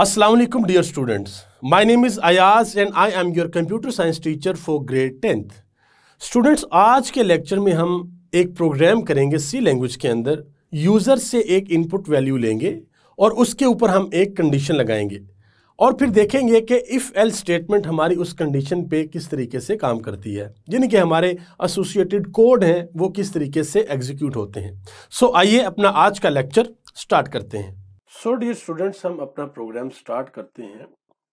वालेकुम dear students my name is Ayaz and I am your computer science teacher for grade tenth students आज के lecture में हम एक प्रोग्राम करेंगे सी लैंग्वेज के अंदर यूज़र से एक इनपुट वैल्यू लेंगे और उसके ऊपर हम एक कंडीशन लगाएंगे और फिर देखेंगे कि इफ़ एल स्टेटमेंट हमारी उस कंडीशन पे किस तरीके से काम करती है यानी कि हमारे एसोसिएटेड कोड हैं वो किस तरीके से एग्जीक्यूट होते हैं सो so, आइए अपना आज का लेक्चर स्टार्ट करते हैं सो डी स्टूडेंट्स हम अपना प्रोग्राम स्टार्ट करते हैं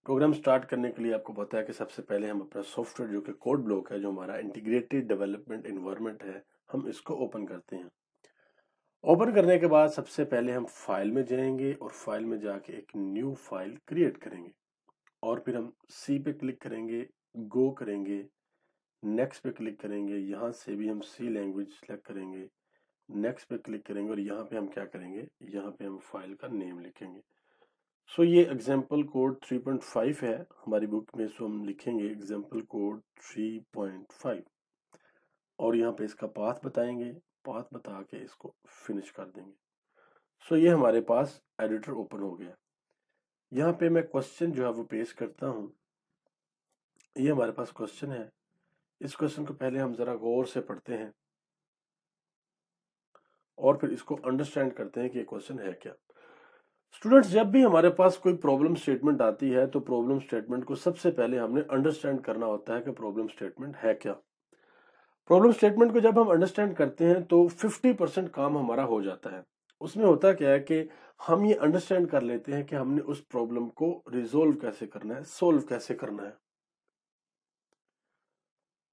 प्रोग्राम स्टार्ट करने के लिए आपको पता है कि सबसे पहले हम अपना सॉफ्टवेयर जो कि कोड ब्लॉक है जो हमारा इंटीग्रेटेड डेवलपमेंट इन्वायरमेंट है हम इसको ओपन करते हैं ओपन करने के बाद सबसे पहले हम फाइल में जाएंगे और फाइल में जाके एक न्यू फाइल क्रिएट करेंगे और फिर हम सी पे क्लिक करेंगे गो करेंगे नेक्स्ट पे क्लिक करेंगे यहाँ से भी हम सी लैंग्वेज सेलेक्ट करेंगे नेक्स्ट पे क्लिक करेंगे और यहाँ पे हम क्या करेंगे यहाँ पे हम फाइल का नेम लिखेंगे सो so, ये एग्जाम्पल कोड 3.5 है हमारी बुक में सो हम लिखेंगे एग्जाम्पल कोड 3.5 और यहाँ पे इसका पाथ बताएंगे पाथ बता के इसको फिनिश कर देंगे सो so, ये हमारे पास एडिटर ओपन हो गया यहाँ पे मैं क्वेश्चन जो है वो पेश करता हूँ ये हमारे पास क्वेश्चन है इस क्वेश्चन को पहले हम ज़रा गौर से पढ़ते हैं और फिर इसको अंडरस्टैंड करते हैं कि क्वेश्चन है क्या स्टूडेंट्स जब भी हमारे पास कोई प्रॉब्लम स्टेटमेंट आती है तो प्रॉब्लम स्टेटमेंट को सबसे पहले हमने अंडरस्टैंड करना होता है कि प्रॉब्लम स्टेटमेंट है क्या प्रॉब्लम स्टेटमेंट को जब हम अंडरस्टैंड करते हैं तो 50 परसेंट काम हमारा हो जाता है उसमें होता क्या है कि हम ये अंडरस्टैंड कर लेते हैं कि हमने उस प्रॉब्लम को रिजोल्व कैसे करना है सोल्व कैसे करना है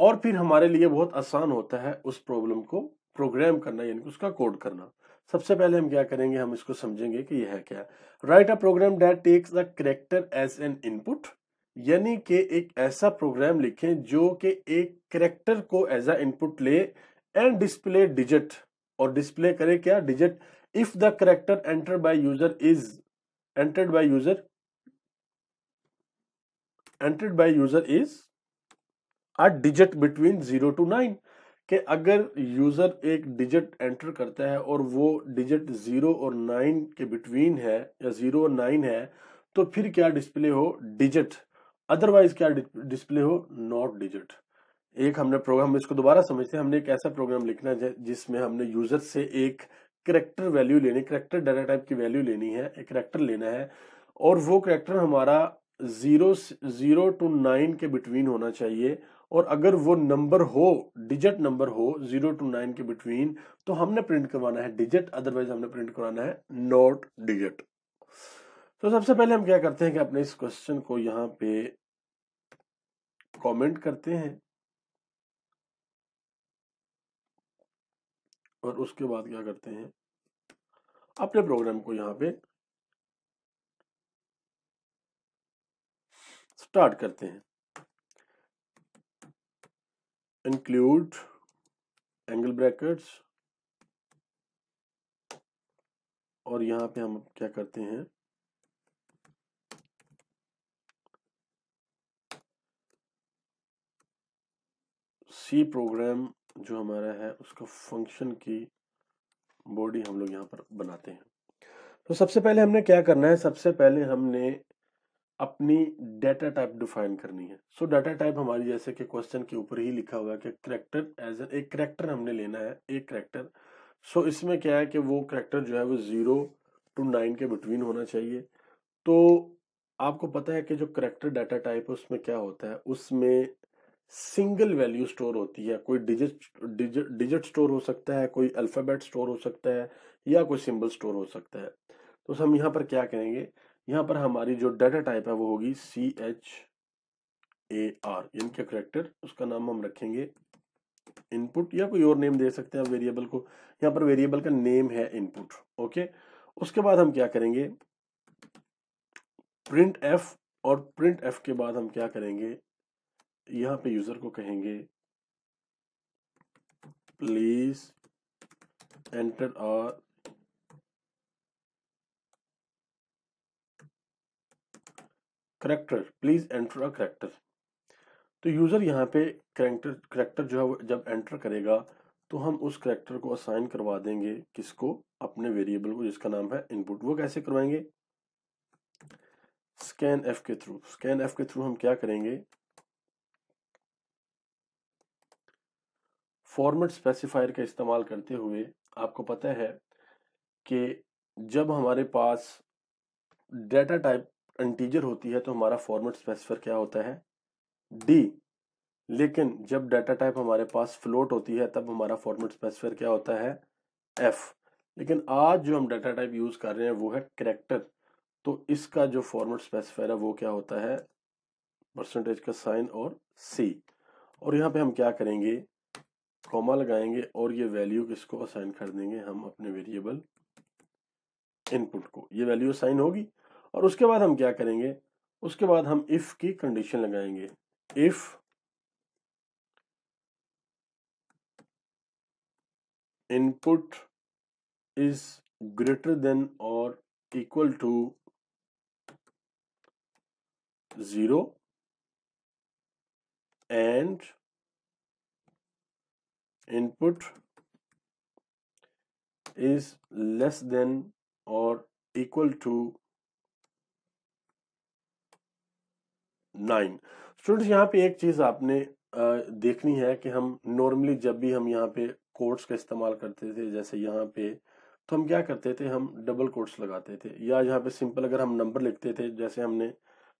और फिर हमारे लिए बहुत आसान होता है उस प्रॉब्लम को प्रोग्राम करना यानी उसका कोड करना सबसे पहले हम क्या करेंगे हम इसको समझेंगे कि यह है क्या write a program that takes a character as an input यानी कि एक ऐसा प्रोग्राम लिखें जो कि एक करेक्टर को एज अ इनपुट ले एंड डिस्प्ले डिजिट और डिस्प्ले करे क्या digit if the character enter by user is entered by user entered by user is a digit between zero to nine कि अगर यूज़र एक डिजिट एंटर करता है और वो डिजिट ज़ीरो और नाइन के बिटवीन है या ज़ीरो और नाइन है तो फिर क्या डिस्प्ले हो डिजिट अदरवाइज क्या डिस्प्ले हो नॉट डिजिट एक हमने प्रोग्राम इसको दोबारा समझते हैं हमने एक ऐसा प्रोग्राम लिखना है जिसमें हमने यूजर से एक करेक्टर वैल्यू लेनी करेक्टर डाटा टाइप की वैल्यू लेनी है एक करेक्टर लेना है और वो करेक्टर हमारा जीरो जीरो टू नाइन के बिटवीन होना चाहिए और अगर वो नंबर हो डिजिट नंबर हो जीरो टू नाइन के बिटवीन तो हमने प्रिंट करवाना है डिजिट अदरवाइज हमने प्रिंट करवाना है नॉट डिजिट तो सबसे पहले हम क्या करते हैं कि अपने इस क्वेश्चन को यहाँ पे कमेंट करते हैं और उसके बाद क्या करते हैं अपने प्रोग्राम को यहाँ पे स्टार्ट करते हैं include एंगल ब्रैकेट्स और यहां पे हम क्या करते हैं सी प्रोग्राम जो हमारा है उसका फंक्शन की बॉडी हम लोग यहां पर बनाते हैं तो सबसे पहले हमने क्या करना है सबसे पहले हमने अपनी डेटा टाइप डिफाइन करनी है सो डाटा टाइप हमारी जैसे कि क्वेश्चन के ऊपर ही लिखा हुआ है कि करेक्टर एज एक करेक्टर हमने लेना है एक करेक्टर सो so, इसमें क्या है कि वो करेक्टर जो है वो ज़ीरो टू नाइन के बिटवीन होना चाहिए तो आपको पता है कि जो करेक्टर डाटा टाइप है उसमें क्या होता है उसमें सिंगल वैल्यू स्टोर होती है कोई डिजिट डिजिट डिजिट स्टोर हो सकता है कोई अल्फ़ाबेट स्टोर हो सकता है या कोई सिंबल स्टोर हो सकता है तो हम यहाँ पर क्या कहेंगे यहाँ पर हमारी जो डाटा टाइप है वो होगी सी एच ए आर इनका करेक्टर उसका नाम हम रखेंगे इनपुट या कोई और नेम दे सकते हैं वेरिएबल को यहाँ पर वेरिएबल का नेम है इनपुट ओके उसके बाद हम क्या करेंगे प्रिंट एफ और प्रिंट एफ के बाद हम क्या करेंगे यहाँ पे यूजर को कहेंगे please enter are character please enter a character तो यूज़र यहाँ पे करेक्टर करेक्टर जो है वो जब एंटर करेगा तो हम उस करेक्टर को असाइन करवा देंगे किसको अपने वेरिएबल को जिसका नाम है इनपुट वो कैसे करवाएंगे स्कैन एफ के थ्रू स्कैन एफ के थ्रू हम क्या करेंगे फॉर्मेट स्पेसिफायर का इस्तेमाल करते हुए आपको पता है कि जब हमारे पास डेटा टाइप इंटीजर होती है तो हमारा फॉर्मेट स्पेसिफायर क्या होता है डी लेकिन जब डाटा टाइप हमारे पास फ्लोट होती है तब हमारा फॉर्मेट स्पेसिफायर क्या होता है एफ लेकिन आज जो हम डाटा टाइप यूज़ कर रहे हैं वो है करेक्टर तो इसका जो फॉर्मेट स्पेसिफायर है वो क्या होता है परसेंटेज का साइन और सी और यहाँ पे हम क्या करेंगे कॉमा लगाएंगे और ये वैल्यू किसको असाइन कर देंगे हम अपने वेरिएबल इनपुट को ये वैल्यू असाइन होगी और उसके बाद हम क्या करेंगे उसके बाद हम इफ की कंडीशन लगाएंगे if input is greater than और equal to zero and input is less than और इक्वल टू नाइन स्टूडेंट्स यहाँ पे एक चीज़ आपने देखनी है कि हम नॉर्मली जब भी हम यहाँ पे कोट्स का इस्तेमाल करते थे जैसे यहाँ पे तो हम क्या करते थे हम डबल कोट्स लगाते थे या यहाँ पे सिंपल अगर हम नंबर लिखते थे जैसे हमने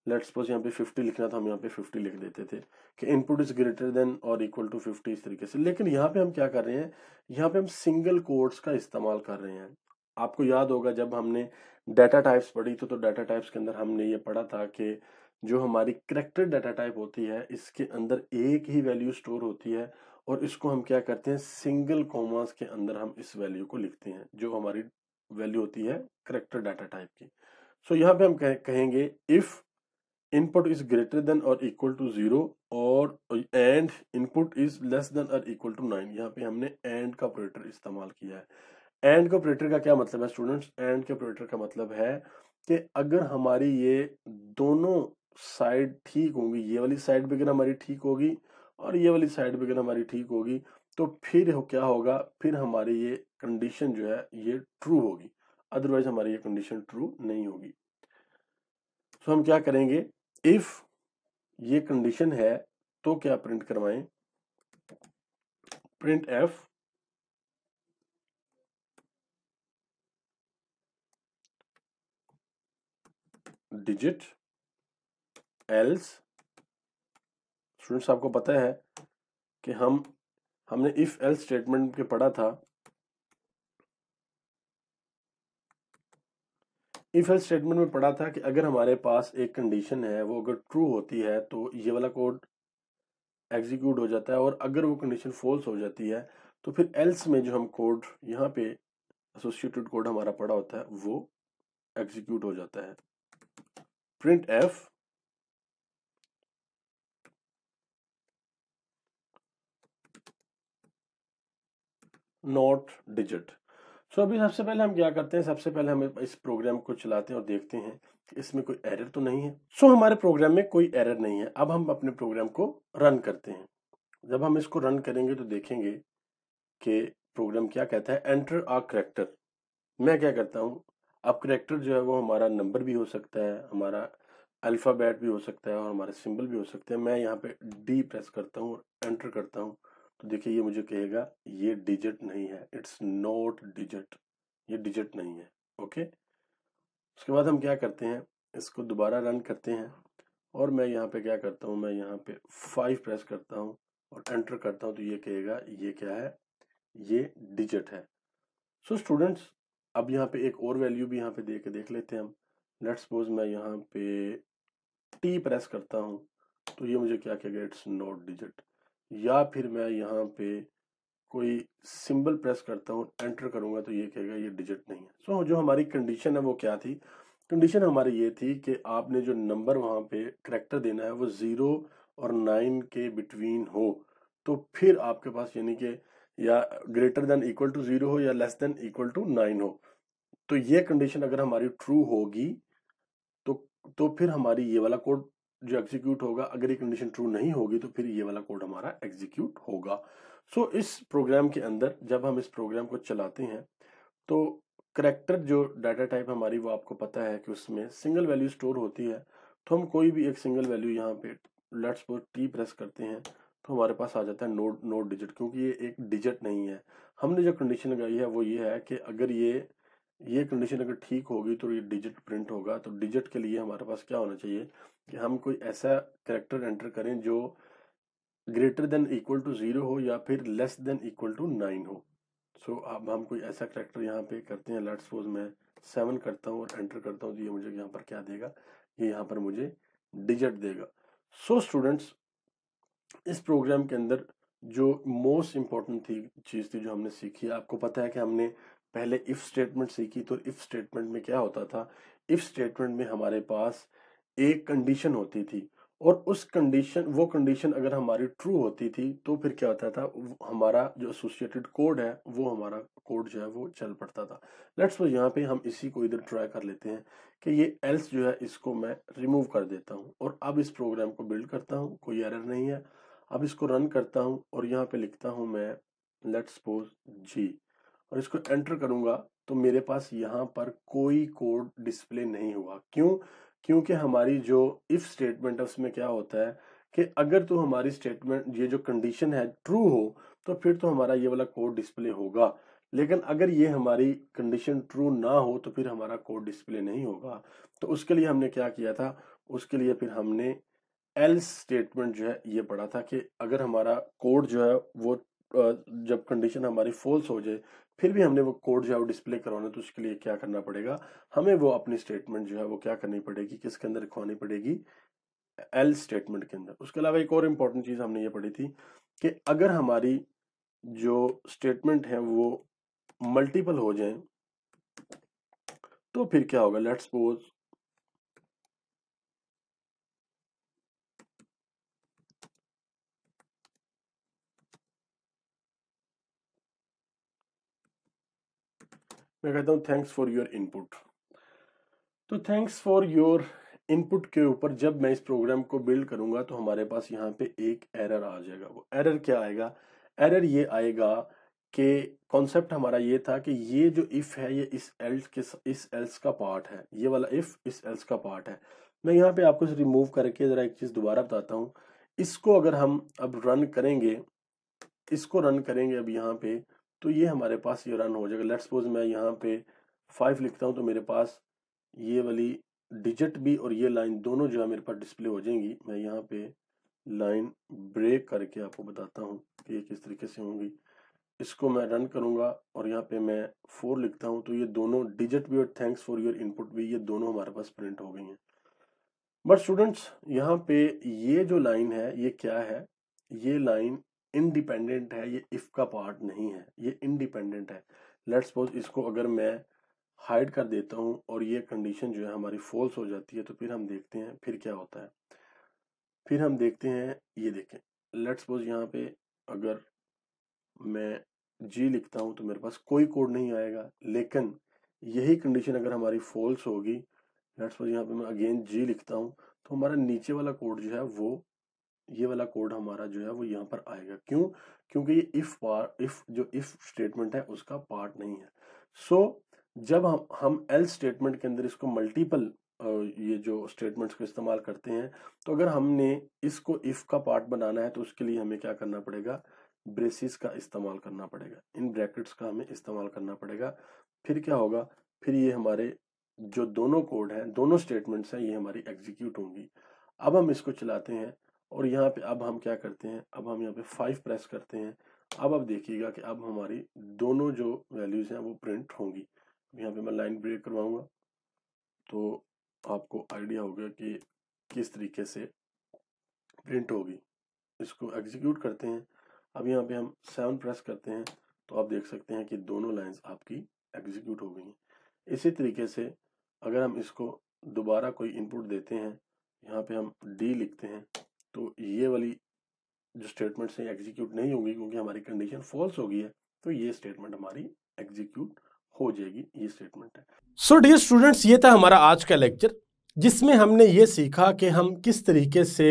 लेट्स सपोज यहाँ पे फिफ्टी लिखना था हम यहाँ पे फिफ्टी लिख देते थे कि इनपुट इज ग्रेटर देन और इक्वल टू फिफ्टी इस तरीके से लेकिन यहाँ पे हम क्या कर रहे हैं यहाँ पे हम सिंगल कोट्स का इस्तेमाल कर रहे हैं आपको याद होगा जब हमने डाटा टाइप्स पढ़ी थी तो डाटा तो टाइप्स के अंदर हमने ये पढ़ा था कि जो हमारी करेक्टर डाटा टाइप होती है इसके अंदर एक ही वैल्यू स्टोर होती है और इसको हम क्या करते हैं सिंगल कॉमास के अंदर हम इस वैल्यू को लिखते हैं जो हमारी वैल्यू होती है करेक्टर डाटा टाइप की सो so, यहाँ पे हम कह, कहेंगे if input is greater than और इक्वल टू जीरो और and input is less than और इक्वल टू नाइन यहाँ पे हमने एंड का ऑपरेटर इस्तेमाल किया है एंड का ऑपरेटर का क्या मतलब है स्टूडेंट्स एंड के ऑपरेटर का मतलब है कि अगर हमारी ये दोनों साइड ठीक होंगी ये वाली साइड भी हमारी ठीक होगी और ये वाली साइड भी हमारी ठीक होगी तो फिर हो क्या होगा फिर हमारी ये कंडीशन जो है ये ट्रू होगी अदरवाइज हमारी ये कंडीशन ट्रू नहीं होगी तो हम क्या करेंगे इफ ये कंडीशन है तो क्या प्रिंट करवाएं printf digit else students आपको पता है कि हम हमने इफ एल्स स्टेटमेंट के पढ़ा था इफ एल्स स्टेटमेंट में पढ़ा था कि अगर हमारे पास एक कंडीशन है वो अगर ट्रू होती है तो ये वाला कोड एग्जीक्यूट हो जाता है और अगर वो कंडीशन फॉल्स हो जाती है तो फिर एल्स में जो हम कोड यहाँ पे एसोसिएटेड कोड हमारा पड़ा होता है वो एग्जीक्यूट हो जाता है printf not digit so अभी सबसे पहले हम क्या करते हैं सबसे पहले हम इस प्रोग्राम को चलाते हैं और देखते हैं कि इसमें कोई एरर तो नहीं है सो so, हमारे प्रोग्राम में कोई एरर नहीं है अब हम अपने प्रोग्राम को रन करते हैं जब हम इसको रन करेंगे तो देखेंगे कि प्रोग्राम क्या कहता है एंटर आ करेक्टर मैं क्या करता हूँ अब करेक्टर जो है वो हमारा नंबर भी हो सकता है हमारा अल्फ़ाबेट भी हो सकता है और हमारे सिंबल भी हो सकते हैं मैं यहाँ पे डी प्रेस करता हूँ और एंटर करता हूँ तो देखिए ये मुझे कहेगा ये डिजिट नहीं है इट्स नॉट डिजिट ये डिजिट नहीं है ओके उसके बाद हम क्या करते हैं इसको दोबारा रन करते हैं और मैं यहाँ पे क्या करता हूँ मैं यहाँ पे फाइव प्रेस करता हूँ और एंटर करता हूँ तो ये कहेगा ये क्या है ये डिजिट है सो so स्टूडेंट्स अब यहाँ पे एक और वैल्यू भी यहाँ पे दे के देख लेते हैं हम लेट सपोज मैं यहाँ पे टी प्रेस करता हूँ तो ये मुझे क्या कहेगा इट्स नॉट डिजिट या फिर मैं यहाँ पे कोई सिंबल प्रेस करता हूँ एंटर करूँगा तो ये कहेगा ये डिजिट नहीं है सो so, जो हमारी कंडीशन है वो क्या थी कंडीशन हमारी ये थी कि आपने जो नंबर वहाँ पे करेक्टर देना है वो ज़ीरो और नाइन के बिटवीन हो तो फिर आपके पास यानी कि या greater than equal to zero हो या less than equal to nine हो तो ये कंडीशन अगर हमारी ट्रू होगी तो तो फिर हमारी ये वाला कोड जो एग्जीक्यूट होगा अगर ये कंडीशन ट्रू नहीं होगी तो फिर ये वाला कोड हमारा एग्जीक्यूट होगा सो so, इस प्रोग्राम के अंदर जब हम इस प्रोग्राम को चलाते हैं तो करेक्टर जो डाटा टाइप हमारी वो आपको पता है कि उसमें सिंगल वैल्यू स्टोर होती है तो हम कोई भी एक सिंगल वैल्यू यहाँ पे लेट्स पर टी प्रेस करते हैं तो हमारे पास आ जाता है नोट नोट डिजिट क्योंकि ये एक डिजिट नहीं है हमने जो कंडीशन लगाई है वो ये है कि अगर ये ये कंडीशन अगर ठीक होगी तो ये डिजिट प्रिंट होगा तो डिजिट के लिए हमारे पास क्या होना चाहिए कि हम कोई ऐसा करेक्टर एंटर करें जो greater than equal to zero हो या फिर less than equal to nine हो सो so, अब हम कोई ऐसा करेक्टर यहाँ पे करते हैं लेट सपोज मैं सेवन करता हूँ और एंटर करता हूँ तो ये मुझे यहाँ पर क्या देगा ये यहाँ पर मुझे डिजिट देगा सो so, स्टूडेंट्स इस प्रोग्राम के अंदर जो मोस्ट इम्पॉर्टेंट थी चीज़ थी जो हमने सीखी आपको पता है कि हमने पहले इफ़ स्टेटमेंट सीखी तो इफ़ स्टेटमेंट में क्या होता था इफ़ स्टेटमेंट में हमारे पास एक कंडीशन होती थी और उस कंडीशन वो कंडीशन अगर हमारी ट्रू होती थी तो फिर क्या होता था हमारा जो एसोसिएटेड कोड है वो हमारा कोड जो है वो चल पड़ता था लेट्स वो यहाँ पे हम इसी को इधर ट्राई कर लेते हैं कि ये एल्स जो है इसको मैं रिमूव कर देता हूँ और अब इस प्रोग्राम को बिल्ड करता हूँ कोई एरर नहीं है अब इसको रन करता हूँ और यहाँ पे लिखता हूँ मैं लेट्स सपोज जी और इसको एंटर करूँगा तो मेरे पास यहाँ पर कोई कोड डिस्प्ले नहीं हुआ क्यों क्योंकि हमारी जो इफ स्टेटमेंट है उसमें क्या होता है कि अगर तो हमारी स्टेटमेंट ये जो कंडीशन है ट्रू हो तो फिर तो हमारा ये वाला कोड डिस्प्ले होगा लेकिन अगर ये हमारी कंडीशन ट्रू ना हो तो फिर हमारा कोड डिस्प्ले नहीं होगा तो उसके लिए हमने क्या किया था उसके लिए फिर हमने एल्स स्टेटमेंट जो है ये पढ़ा था कि अगर हमारा कोड जो है वो जब कंडीशन हमारी फॉल्स हो जाए फिर भी हमने वो कोड जो है वो डिस्प्ले करवाना तो उसके लिए क्या करना पड़ेगा हमें वो अपनी स्टेटमेंट जो है वो क्या करनी पड़ेगी किसके अंदर लिखवानी पड़ेगी एल स्टेटमेंट के अंदर उसके अलावा एक और इम्पोर्टेंट चीज़ हमने ये पढ़ी थी कि अगर हमारी जो स्टेटमेंट है वो मल्टीपल हो जाए तो फिर क्या होगा लेट सपोज मैं कहता हूँ थैंक्स फॉर योर इनपुट तो थैंक्स फॉर योर इनपुट के ऊपर जब मैं इस प्रोग्राम को बिल्ड करूंगा तो हमारे पास यहाँ पे एक एरर आ जाएगा वो एरर क्या आएगा एरर ये आएगा कि कॉन्सेप्ट हमारा ये था कि ये जो इफ़ है ये इस एल्स के इस एल्स का पार्ट है ये वाला इफ़ इस एल्स का पार्ट है मैं यहाँ पे आपको रिमूव करके ज़रा एक चीज़ दोबारा बताता हूँ इसको अगर हम अब रन करेंगे इसको रन करेंगे अब यहाँ पे तो ये हमारे पास ये रन हो जाएगा लेट सपोज मैं यहाँ पे फाइव लिखता हूँ तो मेरे पास ये वाली डिजिट भी और ये लाइन दोनों जो है मेरे पास डिस्प्ले हो जाएंगी मैं यहाँ पे लाइन ब्रेक करके आपको बताता हूँ कि ये किस तरीके से होंगी इसको मैं रन करूँगा और यहाँ पे मैं फोर लिखता हूँ तो ये दोनों डिजिट भी और थैंक्स फॉर योर इनपुट भी ये दोनों हमारे पास प्रिंट हो गई हैं बट स्टूडेंट्स यहाँ पे ये जो लाइन है ये क्या है ये लाइन इनडिपेंडेंट है ये इफ का पार्ट नहीं है ये इनडिपेंडेंट है लेट्स सपोज इसको अगर मैं हाइड कर देता हूँ और ये कंडीशन जो है हमारी फॉल्स हो जाती है तो फिर हम देखते हैं फिर क्या होता है फिर हम देखते हैं ये देखें लेट्स सपोज यहाँ पे अगर मैं जी लिखता हूँ तो मेरे पास कोई कोड नहीं आएगा लेकिन यही कंडीशन अगर हमारी फॉल्स होगी लेट्स सपोज यहाँ पे मैं अगेन जी लिखता हूँ तो हमारा नीचे वाला कोड जो है वो ये वाला कोड हमारा जो है वो यहाँ पर आएगा क्यों क्योंकि ये इफ पार इफ जो इफ स्टेटमेंट है उसका पार्ट नहीं है सो so, जब हम हम एल स्टेटमेंट के अंदर इसको मल्टीपल ये जो स्टेटमेंट्स को इस्तेमाल करते हैं तो अगर हमने इसको इफ का पार्ट बनाना है तो उसके लिए हमें क्या करना पड़ेगा ब्रेसिस का इस्तेमाल करना पड़ेगा इन ब्रैकेट्स का हमें इस्तेमाल करना पड़ेगा फिर क्या होगा फिर ये हमारे जो दोनों कोड हैं दोनों स्टेटमेंट्स हैं ये हमारी एग्जीक्यूट होंगी अब हम इसको चलाते हैं और यहाँ पे अब हम क्या करते हैं अब हम यहाँ पे फाइव प्रेस करते हैं अब आप देखिएगा कि अब हमारी दोनों जो वैल्यूज़ हैं वो प्रिंट होंगी यहाँ पे मैं लाइन ब्रेक करवाऊँगा तो आपको आइडिया होगा कि किस तरीके से प्रिंट होगी इसको एग्जीक्यूट करते हैं अब यहाँ पे हम सेवन प्रेस करते हैं तो आप देख सकते हैं कि दोनों लाइंस आपकी एग्जीक्यूट हो गई हैं इसी तरीके से अगर हम इसको दोबारा कोई इनपुट देते हैं यहाँ पे हम डी लिखते हैं तो ये वाली जो स्टेटमेंट्स हैं एग्जीक्यूट नहीं होंगी क्योंकि हमारी कंडीशन फॉल्स हो गई है तो ये स्टेटमेंट हमारी एग्जीक्यूट हो जाएगी ये स्टेटमेंट है सो डियर स्टूडेंट्स ये था हमारा आज का लेक्चर जिसमें हमने ये सीखा कि हम किस तरीके से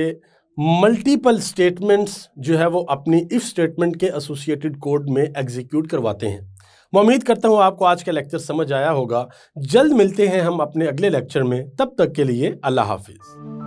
मल्टीपल स्टेटमेंट्स जो है वो अपनी इफ़ स्टेटमेंट के एसोसिएटेड कोड में एग्जीक्यूट करवाते हैं मैं उम्मीद करता हूँ आपको आज का लेक्चर समझ आया होगा जल्द मिलते हैं हम अपने अगले लेक्चर में तब तक के लिए अल्लाह हाफिज़